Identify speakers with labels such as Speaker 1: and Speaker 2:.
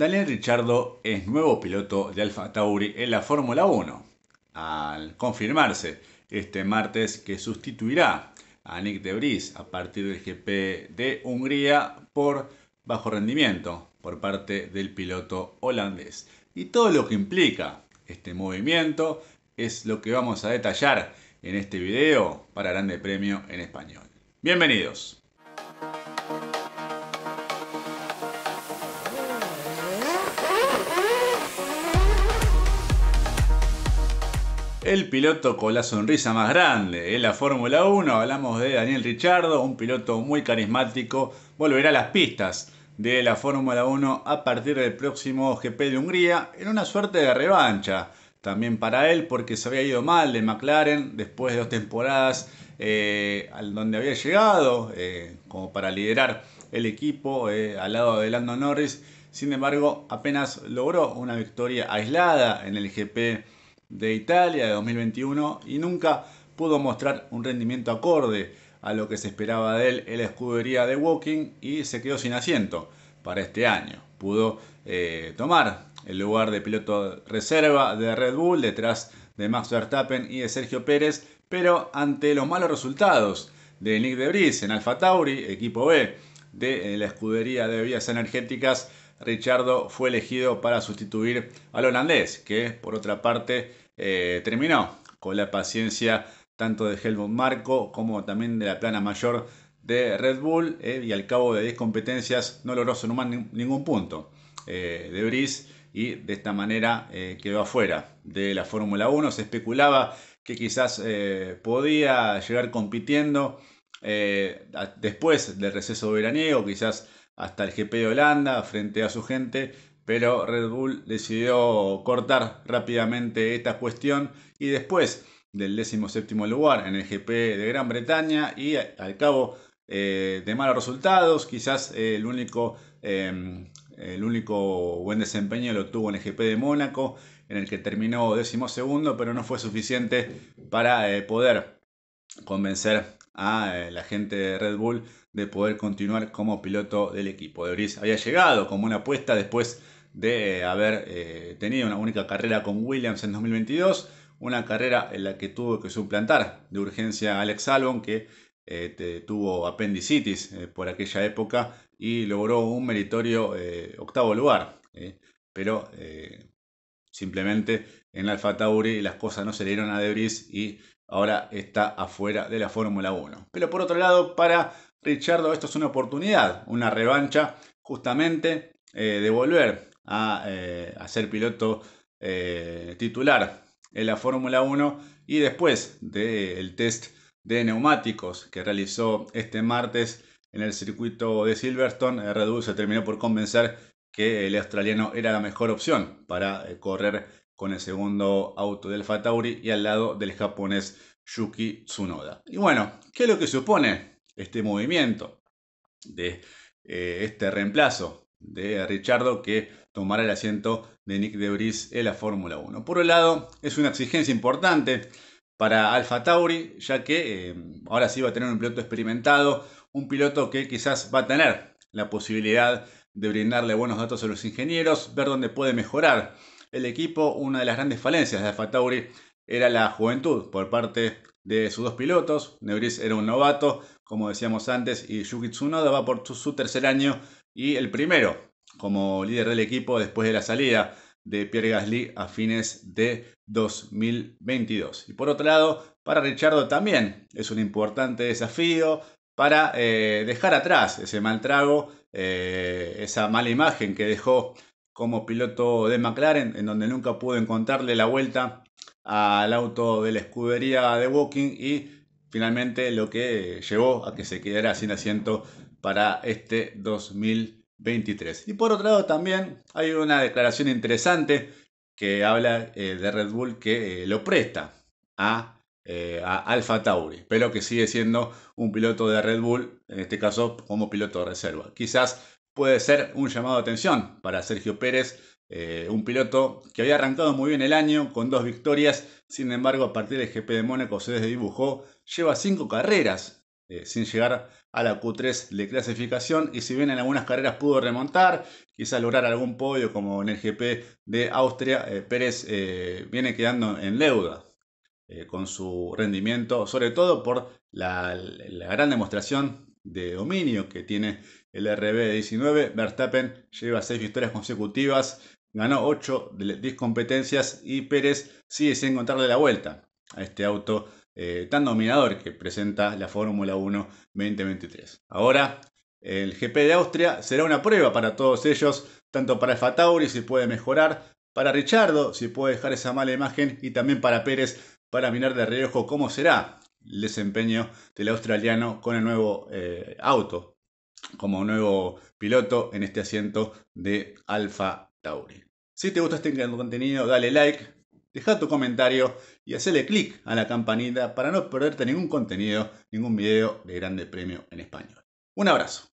Speaker 1: Daniel Richardo es nuevo piloto de Alfa Tauri en la Fórmula 1, al confirmarse este martes que sustituirá a Nick de Vries a partir del GP de Hungría por bajo rendimiento por parte del piloto holandés. Y todo lo que implica este movimiento es lo que vamos a detallar en este video para Grande Premio en Español. Bienvenidos. El piloto con la sonrisa más grande en ¿eh? la Fórmula 1, hablamos de Daniel Richardo, un piloto muy carismático, volverá a las pistas de la Fórmula 1 a partir del próximo GP de Hungría en una suerte de revancha. También para él porque se había ido mal de McLaren después de dos temporadas eh, al donde había llegado eh, como para liderar el equipo al lado de Lando Norris. Sin embargo, apenas logró una victoria aislada en el GP de Italia de 2021 y nunca pudo mostrar un rendimiento acorde a lo que se esperaba de él en la escudería de Walking y se quedó sin asiento para este año. Pudo eh, tomar el lugar de piloto reserva de Red Bull detrás de Max Verstappen y de Sergio Pérez, pero ante los malos resultados de Nick de bris en Alfa Tauri, equipo B de la escudería de vías energéticas, Richardo fue elegido para sustituir al holandés, que por otra parte eh, terminó con la paciencia tanto de Helmut Marco como también de la plana mayor de Red Bull eh, y al cabo de 10 competencias no logró sumar ningún punto eh, de Brice y de esta manera quedó afuera de la Fórmula 1. Se especulaba que quizás podía llegar compitiendo después del receso veraniego, quizás hasta el GP de Holanda frente a su gente, pero Red Bull decidió cortar rápidamente esta cuestión y después del 17 lugar en el GP de Gran Bretaña y al cabo eh, de malos resultados, quizás eh, el, único, em, el único buen desempeño lo tuvo en el GP de Mónaco, en el que terminó 12 segundo, pero no fue suficiente para eh, poder convencer a la gente de Red Bull de poder continuar como piloto del equipo. De había llegado como una apuesta después de haber eh, tenido una única carrera con Williams en 2022, una carrera en la que tuvo que suplantar de urgencia a Alex Albon, que eh, tuvo apendicitis eh, por aquella época y logró un meritorio octavo lugar. pero simplemente en Alfa Tauri las cosas no se dieron a Debris y ahora está afuera de la Fórmula 1. Pero por otro lado, para Richardo esto es una oportunidad, una revancha justamente de volver eh, a, ser piloto eh, titular en la Fórmula 1 y después del test de neumáticos que realizó este martes en el circuito de Silverstone, eh, Red Bull se terminó por convencer que el australiano era la mejor opción para correr con el segundo auto del Fatauri y al lado del japonés Yuki Tsunoda. Y bueno, ¿qué es lo que supone este movimiento de este reemplazo de Richardo que tomara el asiento de Nick Debris en la Fórmula 1. Por un lado, es una exigencia importante para Alfa Tauri, ya que eh, ahora sí va a tener un piloto experimentado, un piloto que quizás va a tener la posibilidad de brindarle buenos datos a los ingenieros, ver dónde puede mejorar el equipo. Una de las grandes falencias de Alfa Tauri era la juventud por parte de sus dos pilotos. Debris era un novato, como decíamos antes, y Yuki Tsunoda va por su tercer año y el primero como líder del equipo después de la salida de Pierre Gasly a fines de 2022. Y por otro lado, para Richardo también es un importante desafío para eh, dejar atrás ese mal trago, eh, esa mala imagen que dejó como piloto de McLaren, en donde nunca pudo encontrarle la vuelta al auto de la escudería de Walking y finalmente lo que llevó a que se quedara sin asiento para este 2023. Y por otro lado también hay una declaración interesante que habla eh, de Red Bull que eh, lo presta a, eh, a, Alfa Tauri, pero que sigue siendo un piloto de Red Bull, en este caso como piloto de reserva. Quizás puede ser un llamado de atención para Sergio Pérez, un piloto que había arrancado muy bien el año con dos victorias, sin embargo a partir del GP de Mónaco se desdibujó, lleva cinco carreras eh, sin llegar a la Q3 de clasificación y si bien en algunas carreras pudo remontar, Quizá lograr algún podio como en el GP de Austria, eh, Pérez eh, viene quedando en deuda con su rendimiento, sobre todo por la, gran demostración de dominio que tiene el RB19. Verstappen lleva 6 victorias consecutivas, ganó 8 de 10 competencias y Pérez sigue sin encontrarle la vuelta a este auto eh, tan dominador que presenta la Fórmula 1 2023. Ahora, el GP de Austria será una prueba para todos ellos, tanto para Alfa Tauri si puede mejorar, para Richardo si puede dejar esa mala imagen y también para Pérez para mirar de reojo cómo será el desempeño del australiano con el nuevo eh, auto, como nuevo piloto en este asiento de Alfa Tauri. Si te gusta este contenido, dale like, Deja tu comentario y hacele clic a la campanita para no perderte ningún contenido, ningún video de Grande Premio en Español. Un abrazo.